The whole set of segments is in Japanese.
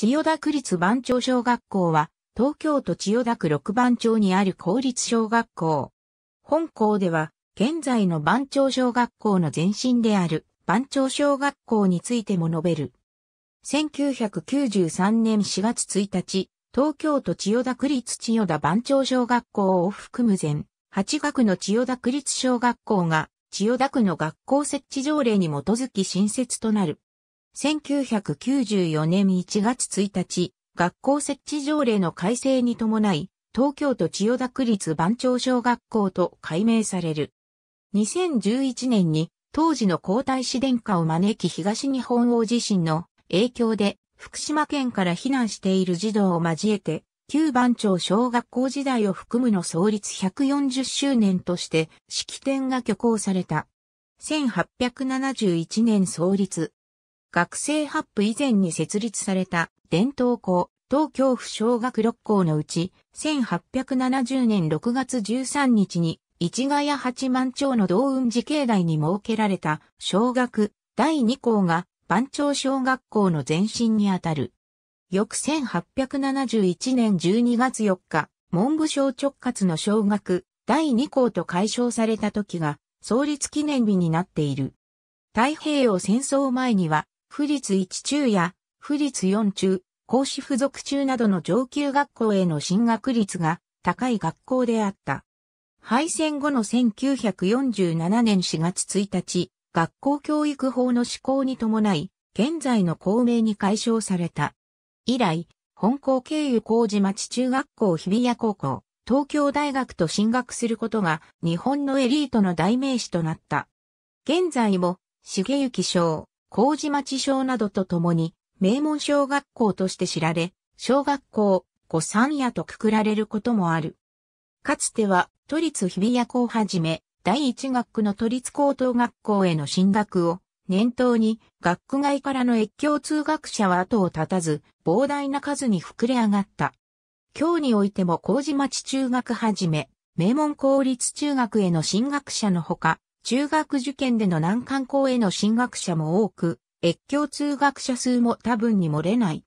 千代田区立番町小学校は、東京都千代田区六番町にある公立小学校。本校では、現在の番町小学校の前身である番町小学校についても述べる。1993年4月1日、東京都千代田区立千代田番町小学校を含む全8学の千代田区立小学校が千代田区の学校設置条例に基づき新設となる。1994年1月1日、学校設置条例の改正に伴い、東京都千代田区立番町小学校と改名される。2011年に当時の皇太子殿下を招き東日本大地震の影響で福島県から避難している児童を交えて旧番町小学校時代を含むの創立140周年として式典が挙行された。1871年創立、学生発布以前に設立された伝統校、東京府小学6校のうち、1870年6月13日に、市ヶ谷八幡町の道雲寺境内に設けられた小学第2校が番町小学校の前身にあたる。翌1871年12月4日、文部省直轄の小学第2校と解消された時が創立記念日になっている。太平洋戦争前には府立1中や府立4中、孔子附属中などの上級学校への進学率が高い学校であった。敗戦後の1947年4月1日、学校教育法の施行に伴い、現在の校名に解消された。以来、本校経由工事町中学校日比谷高校、東京大学と進学することが日本のエリートの代名詞となった。現在も、重幸賞、麹町小などとともに、名門小学校として知られ、小学校、古三夜とくくられることもある。かつては、都立日比谷校をはじめ、第一学区の都立高等学校への進学を念頭に、学区外からの越境通学者は後を絶たず、膨大な数に膨れ上がった。今日においても麹町中学はじめ、名門公立中学への進学者のほか、中学受験での難関校への進学者も多く、越境通学者数も多分に漏れない。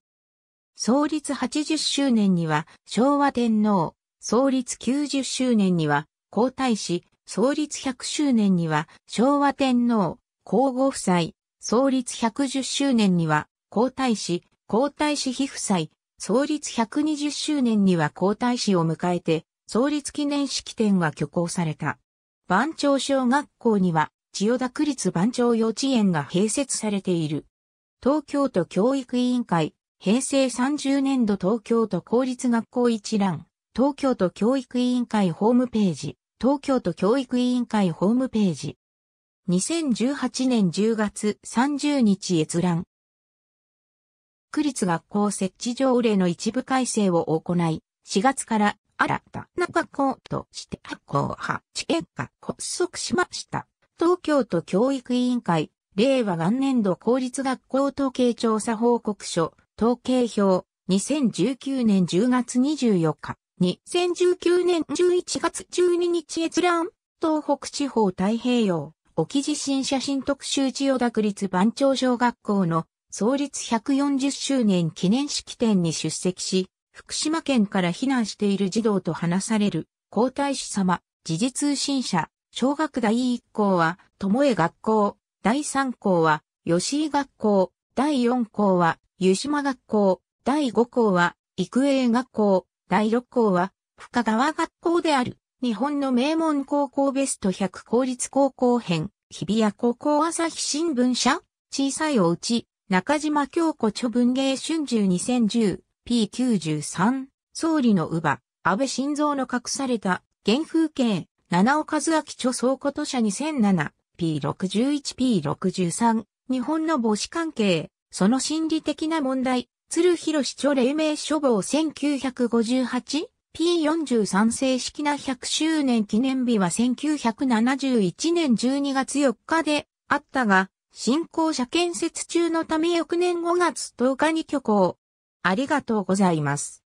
創立80周年には昭和天皇、創立90周年には皇太子、創立100周年には昭和天皇、皇后夫妻、創立110周年には皇太子、皇太子妃夫妻、創立120周年には皇太子を迎えて、創立記念式典は挙行された。番町小学校には、千代田区立番町幼稚園が併設されている。東京都教育委員会、平成30年度東京都公立学校一覧、東京都教育委員会ホームページ、東京都教育委員会ホームページ。2018年10月30日閲覧。区立学校設置条例の一部改正を行い、4月から新たな学校として発行派知が発足しました。東京都教育委員会、令和元年度公立学校統計調査報告書、統計表、2019年10月24日、2019年11月12日閲覧、東北地方太平洋、沖地震写真特集千代田区立番町小学校の創立140周年記念式典に出席し、福島県から避難している児童と話される皇太子様、時事通信社、小学第1校は、もえ学校、第3校は、吉井学校、第4校は、湯島学校、第5校は、育英学校、第6校は、深川学校である、日本の名門高校ベスト100公立高校編、日比谷高校朝日新聞社、小さいおうち、中島京子著文芸春秋2010、P93、総理の乳母、安倍晋三の隠された、原風景、七尾和明著倉庫都社 2007P61、P63、日本の母子関係、その心理的な問題、鶴市著黎明書房 1958? P43 正式な100周年記念日は1971年12月4日であったが、新校舎建設中のため翌年5月10日に挙行、ありがとうございます。